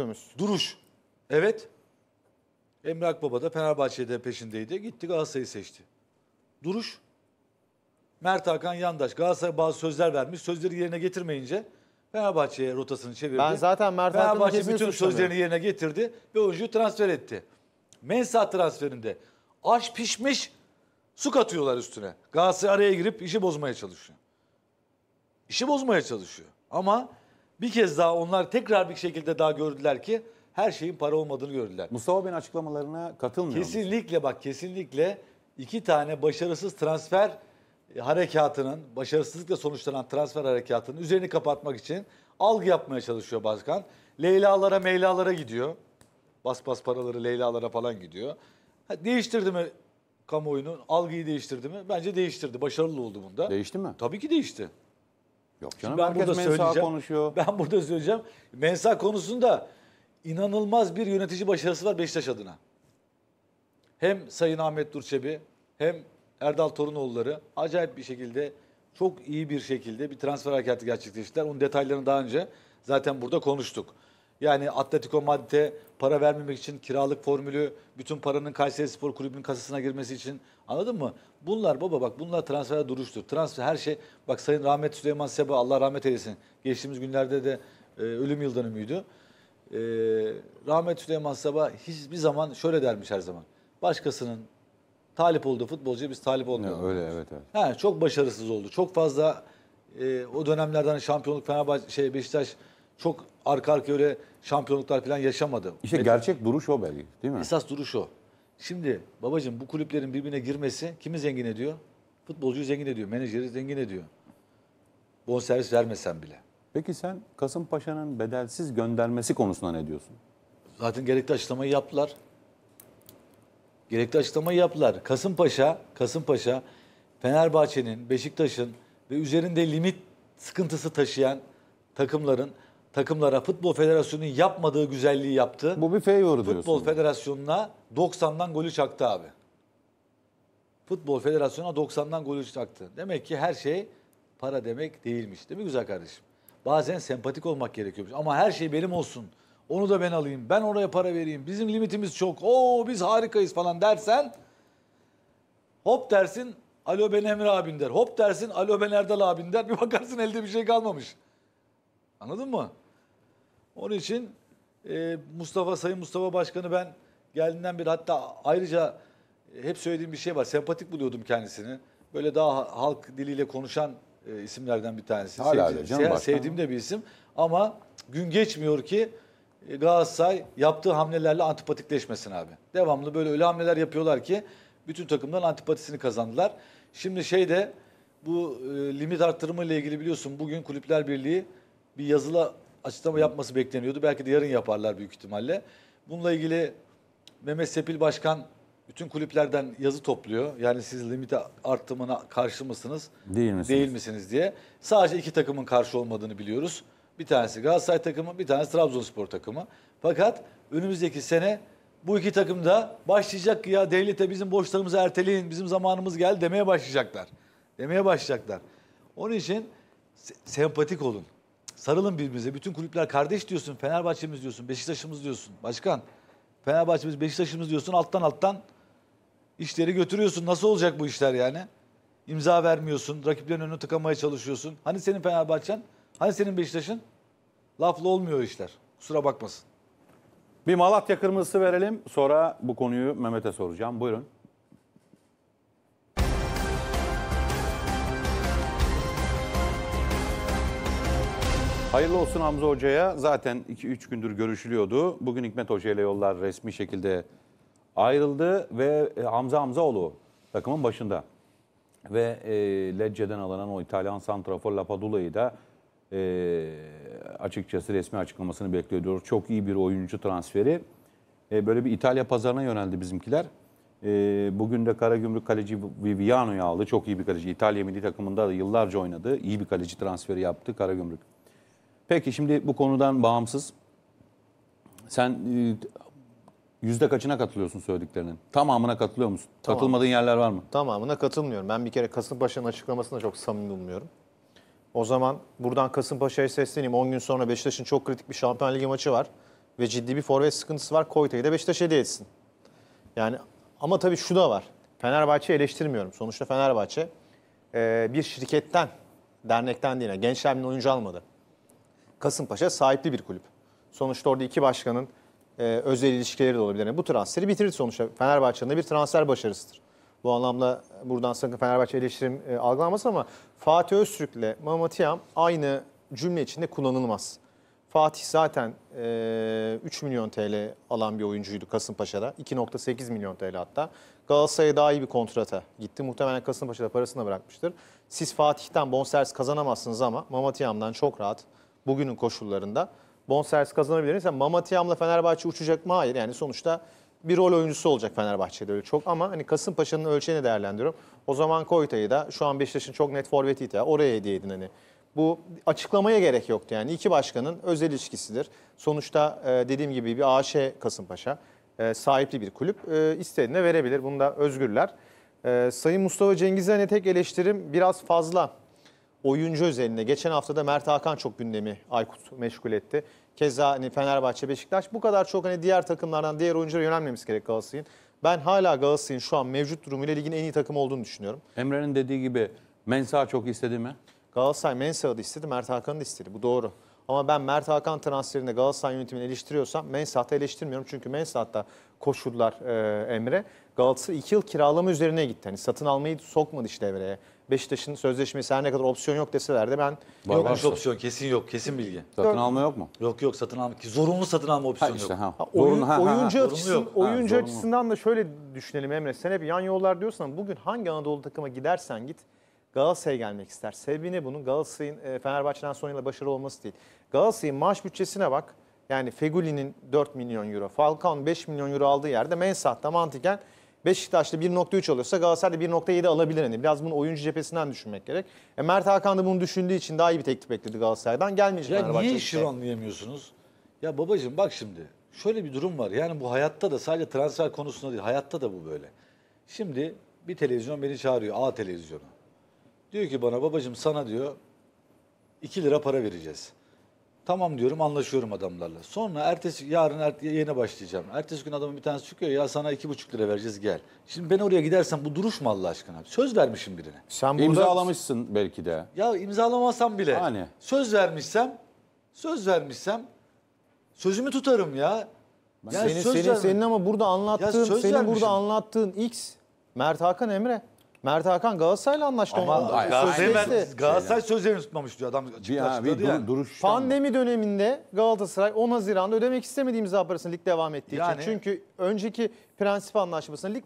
Sömüz. Duruş. Evet. Emre Akbaba da Fenerbahçe'de peşindeydi. Gitti Galatasaray'ı seçti. Duruş. Mert Hakan Yandaş Galatasaray bazı sözler vermiş. Sözleri yerine getirmeyince Fenerbahçe'ye rotasını çevirdi. Ben zaten Mert Hakan'ın Fenerbahçe bütün sözlerini yerine getirdi ve oyuncuyu transfer etti. Mensa transferinde aş pişmiş su katıyorlar üstüne. Galatasaray araya girip işi bozmaya çalışıyor. İşi bozmaya çalışıyor. Ama bir kez daha onlar tekrar bir şekilde daha gördüler ki her şeyin para olmadığını gördüler. Mustafa Bey'in açıklamalarına katılmıyor Kesinlikle bak kesinlikle iki tane başarısız transfer harekatının, başarısızlıkla sonuçlanan transfer harekatının üzerini kapatmak için algı yapmaya çalışıyor başkan. Leyla'lara meylalara gidiyor. Bas bas paraları Leyla'lara falan gidiyor. değiştirdi mi kamuoyunun algıyı değiştirdi mi? Bence değiştirdi. Başarılı oldu bunda. Değişti mi? Tabii ki değişti. Yok canım ben herkes burada mensa konuşuyor. Ben burada söyleyeceğim. Mensa konusunda inanılmaz bir yönetici başarısı var Beşiktaş adına. Hem Sayın Ahmet Durçebi hem Erdal Torunoğulları acayip bir şekilde çok iyi bir şekilde bir transfer hareketi gerçekleştirdiler. Onun detaylarını daha önce zaten burada konuştuk. Yani Atletico Madrid'e para vermemek için kiralık formülü, bütün paranın Kayseri Spor Kulübü'nün kasasına girmesi için anladın mı? Bunlar baba bak bunlar transfer duruştur. Transfer her şey bak Sayın Rahmet Süleyman Seba Allah rahmet eylesin. Geçtiğimiz günlerde de e, ölüm yıl dönümüydü. E, rahmet Süleyman Seba hiçbir zaman şöyle dermiş her zaman. Başkasının talip olduğu futbolcuya biz talip olmuyoruz. Öyle evet evet. He, çok başarısız oldu. Çok fazla e, o dönemlerden hani şampiyonluk Fenerbahçe şey Beşiktaş çok arka arka öyle şampiyonluklar falan yaşamadı. İşte Metin. gerçek duruş o belki değil mi? Esas duruş o. Şimdi babacığım bu kulüplerin birbirine girmesi kimi zengin ediyor? Futbolcuyu zengin ediyor, menajeri zengin ediyor. Bonservis vermesen bile. Peki sen Kasımpaşa'nın bedelsiz göndermesi konusunda ne diyorsun? Zaten gerekli açıklamayı yaptılar. Gerekli açıklamayı yaptılar. Kasımpaşa, Kasımpaşa Fenerbahçe'nin, Beşiktaş'ın ve üzerinde limit sıkıntısı taşıyan takımların takımlara Futbol Federasyonu yapmadığı güzelliği yaptı. Bu bir favor diyorsun. Futbol Federasyonu'na 90'dan golü çaktı abi. Futbol Federasyonu'na 90'dan golü çaktı. Demek ki her şey para demek değilmiş. Değil mi güzel kardeşim? Bazen sempatik olmak gerekiyormuş. Ama her şey benim olsun. Onu da ben alayım. Ben oraya para vereyim. Bizim limitimiz çok. Oo biz harikayız falan dersen hop dersin Alo ben Emre abin der. Hop dersin alo ben Erdal abin der. Bir bakarsın elde bir şey kalmamış. Anladın mı? Onun için e, Mustafa Sayın Mustafa Başkanı ben geldiğinden beri hatta ayrıca hep söylediğim bir şey var. Sempatik buluyordum kendisini. Böyle daha halk diliyle konuşan e, isimlerden bir tanesi. Hala Sevdi, canım se- sevdiğim de bir isim. Ama gün geçmiyor ki e, Galatasaray yaptığı hamlelerle antipatikleşmesin abi. Devamlı böyle öyle hamleler yapıyorlar ki bütün takımdan antipatisini kazandılar. Şimdi şey de bu e, limit arttırımı ile ilgili biliyorsun bugün Kulüpler Birliği bir yazılı açıklama yapması bekleniyordu. Belki de yarın yaparlar büyük ihtimalle. Bununla ilgili Mehmet Sepil Başkan bütün kulüplerden yazı topluyor. Yani siz limite arttırmana karşı mısınız? Değil misiniz? Değil misiniz diye. Sadece iki takımın karşı olmadığını biliyoruz. Bir tanesi Galatasaray takımı, bir tanesi Trabzonspor takımı. Fakat önümüzdeki sene bu iki takım da başlayacak ya devlete bizim borçlarımızı erteleyin, bizim zamanımız geldi demeye başlayacaklar. Demeye başlayacaklar. Onun için se sempatik olun. Sarılın birbirimize. Bütün kulüpler kardeş diyorsun. Fenerbahçe'miz diyorsun. Beşiktaş'ımız diyorsun. Başkan. Fenerbahçe'miz, Beşiktaş'ımız diyorsun. Alttan alttan işleri götürüyorsun. Nasıl olacak bu işler yani? İmza vermiyorsun. Rakiplerin önünü tıkamaya çalışıyorsun. Hani senin Fenerbahçe'n? Hani senin Beşiktaş'ın? laflı olmuyor işler. Kusura bakmasın. Bir Malatya kırmızısı verelim. Sonra bu konuyu Mehmet'e soracağım. Buyurun. Hayırlı olsun Hamza Hoca'ya. Zaten 2-3 gündür görüşülüyordu. Bugün Hikmet Hoca ile yollar resmi şekilde ayrıldı ve e, Hamza Hamzaoğlu takımın başında. Ve e, Lecce'den alınan o İtalyan Santrafor Lapadula'yı da e, açıkçası resmi açıklamasını bekliyoruz. Çok iyi bir oyuncu transferi. E, böyle bir İtalya pazarına yöneldi bizimkiler. E, bugün de Karagümrük kaleci Viviano'yu aldı. Çok iyi bir kaleci. İtalya milli takımında da yıllarca oynadı. İyi bir kaleci transferi yaptı Karagümrük. Peki şimdi bu konudan bağımsız. Sen e, yüzde kaçına katılıyorsun söylediklerinin? Tamamına katılıyor musun? Tamam. Katılmadığın yerler var mı? Tamamına katılmıyorum. Ben bir kere Kasımpaşa'nın açıklamasını çok samimi bulmuyorum. O zaman buradan Kasımpaşa'ya sesleneyim. 10 gün sonra Beşiktaş'ın çok kritik bir Şampiyon Ligi maçı var. Ve ciddi bir forvet sıkıntısı var. Koyta'yı da Beşiktaş hediye etsin. Yani ama tabii şu da var. Fenerbahçe eleştirmiyorum. Sonuçta Fenerbahçe e, bir şirketten, dernekten değil. Gençler oyuncu almadı. Kasımpaşa sahipli bir kulüp. Sonuçta orada iki başkanın e, özel ilişkileri de olabilir. Yani bu transferi bitirir sonuçta. Fenerbahçe'nin de bir transfer başarısıdır. Bu anlamda buradan sakın Fenerbahçe eleştirim e, algılanmasın ama Fatih Öztürk'le Mehmet Yam aynı cümle içinde kullanılmaz. Fatih zaten e, 3 milyon TL alan bir oyuncuydu Kasımpaşa'da. 2.8 milyon TL hatta. Galatasaray'a daha iyi bir kontrata gitti. Muhtemelen Kasımpaşa'da parasını da bırakmıştır. Siz Fatih'ten bonservis kazanamazsınız ama Mamatiyam'dan çok rahat bugünün koşullarında bonservis kazanabilir miyiz? Yani Fenerbahçe uçacak mı? Hayır. Yani sonuçta bir rol oyuncusu olacak Fenerbahçe'de öyle çok ama hani Kasımpaşa'nın ölçeğini değerlendiriyorum. O zaman Koyta'yı da şu an Beşiktaş'ın çok net forveti forvetiydi. Oraya hediye edin hani. Bu açıklamaya gerek yoktu yani. iki başkanın özel ilişkisidir. Sonuçta e, dediğim gibi bir AŞ Kasımpaşa e, sahipli bir kulüp e, istediğine verebilir. Bunda özgürler. E, Sayın Mustafa Cengiz'e hani tek eleştirim biraz fazla oyuncu özelinde. Geçen hafta da Mert Hakan çok gündemi Aykut meşgul etti. Keza hani Fenerbahçe, Beşiktaş bu kadar çok hani diğer takımlardan diğer oyunculara yönelmemiz gerek Galatasaray'ın. Ben hala Galatasaray'ın şu an mevcut durumuyla ligin en iyi takımı olduğunu düşünüyorum. Emre'nin dediği gibi Mensah çok istedi mi? Galatasaray Mensah'ı da istedi, Mert Hakan'ı da istedi. Bu doğru. Ama ben Mert Hakan transferinde Galatasaray yönetimini eleştiriyorsam Mensah'ta eleştirmiyorum. Çünkü Mensah'ta koşullar e, Emre. Galatasaray 2 yıl kiralama üzerine gitti. Yani satın almayı sokmadı işte devreye. Beşiktaş'ın sözleşmesi her ne kadar opsiyon yok deseler de ben Var, Yokmuş varsa. opsiyon kesin yok kesin bilgi. Satın alma yok mu? Yok yok satın alma zorunlu satın alma Ha işte yok. ha. Ha, oyun- Zorunlu, ha, ha, ha. açısın- yok. oyuncu zorunlu. açısından da şöyle düşünelim Emre. Sen hep yan yollar diyorsun ama bugün hangi Anadolu takıma gidersen git Galatasaray'a gelmek ister. Sebebi ne bunun? Galatasaray'ın e, Fenerbahçe'den son yılda başarılı olması değil. Galatasaray'ın maaş bütçesine bak. Yani Feguli'nin 4 milyon euro, Falcao'nun 5 milyon euro aldığı yerde Mensah'ta mantıken Beşiktaş'ta 1.3 alıyorsa Galatasaray'da 1.7 alabilir. Yani biraz bunu oyuncu cephesinden düşünmek gerek. E, Mert Hakan da bunu düşündüğü için daha iyi bir teklif bekledi Galatasaray'dan. Gelmeyecek ya Niye Şiron diyemiyorsunuz? Ya babacığım bak şimdi şöyle bir durum var. Yani bu hayatta da sadece transfer konusunda değil hayatta da bu böyle. Şimdi bir televizyon beni çağırıyor A televizyonu. Diyor ki bana babacığım sana diyor 2 lira para vereceğiz. Tamam diyorum anlaşıyorum adamlarla. Sonra ertesi yarın erte, yeni başlayacağım. Ertesi gün adamın bir tanesi çıkıyor ya sana iki buçuk lira vereceğiz gel. Şimdi ben oraya gidersem bu duruş mu Allah aşkına? Söz vermişim birine. Sen burada... İmzalamışsın belki de. Ya imzalamasam bile. Hani? Söz vermişsem, söz vermişsem sözümü tutarım ya. Yani senin, söz senin, senin ama burada anlattığın, senin vermişim. burada anlattığın X Mert Hakan Emre. Mert Hakan Galatasaray'la anlaştı. Ama Galatasaray, ben, Galatasaray sözlerini tutmamış diyor adam. Bir, ha, bir dur, duruş. Pandemi döneminde Galatasaray 10 Haziran'da ödemek istemediği imza parasını lig devam ettiği yani, için. Çünkü önceki prensip anlaşmasında lig